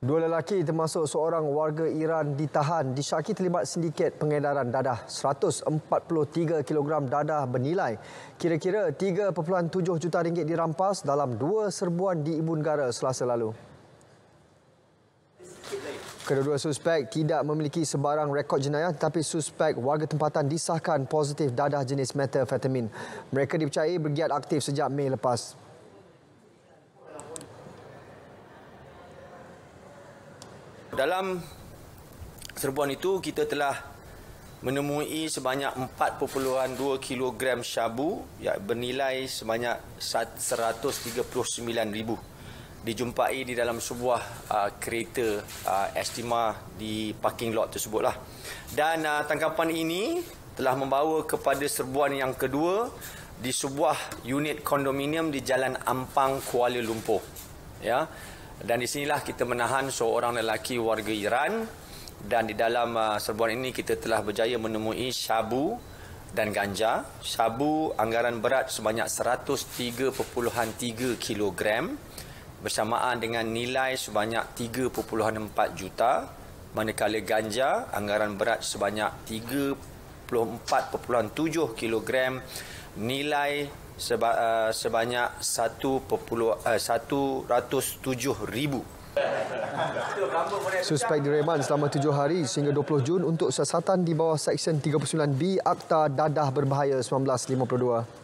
Dua lelaki termasuk seorang warga Iran ditahan disyaki terlibat sindiket pengedaran dadah 143 kilogram dadah bernilai kira-kira 3.7 juta ringgit dirampas dalam dua serbuan di ibu negara Selasa lalu. Kedua-dua suspek tidak memiliki sebarang rekod jenayah tetapi suspek warga tempatan disahkan positif dadah jenis metafetamin. Mereka dipercayai bergiat aktif sejak Mei lepas. Dalam serbuan itu kita telah menemui sebanyak 4.2 kilogram syabu yang bernilai sebanyak ribu dijumpai di dalam sebuah uh, kereta uh, estima di parking lot tersebutlah. Dan uh, tangkapan ini telah membawa kepada serbuan yang kedua di sebuah unit kondominium di Jalan Ampang Kuala Lumpur. Ya dan di sinilah kita menahan seorang lelaki warga Iran dan di dalam uh, serbuan ini kita telah berjaya menemui syabu dan ganja. Syabu anggaran berat sebanyak 103.3 kilogram bersamaan dengan nilai sebanyak 3.4 juta manakala ganja anggaran berat sebanyak 3.4.7 kilogram nilai seba, uh, sebanyak 1.107 uh, eh, ribu. Suspek direman selama tujuh hari sehingga 20 Jun untuk siasatan di bawah Seksyen 39B Akta Dadah Berbahaya 1952.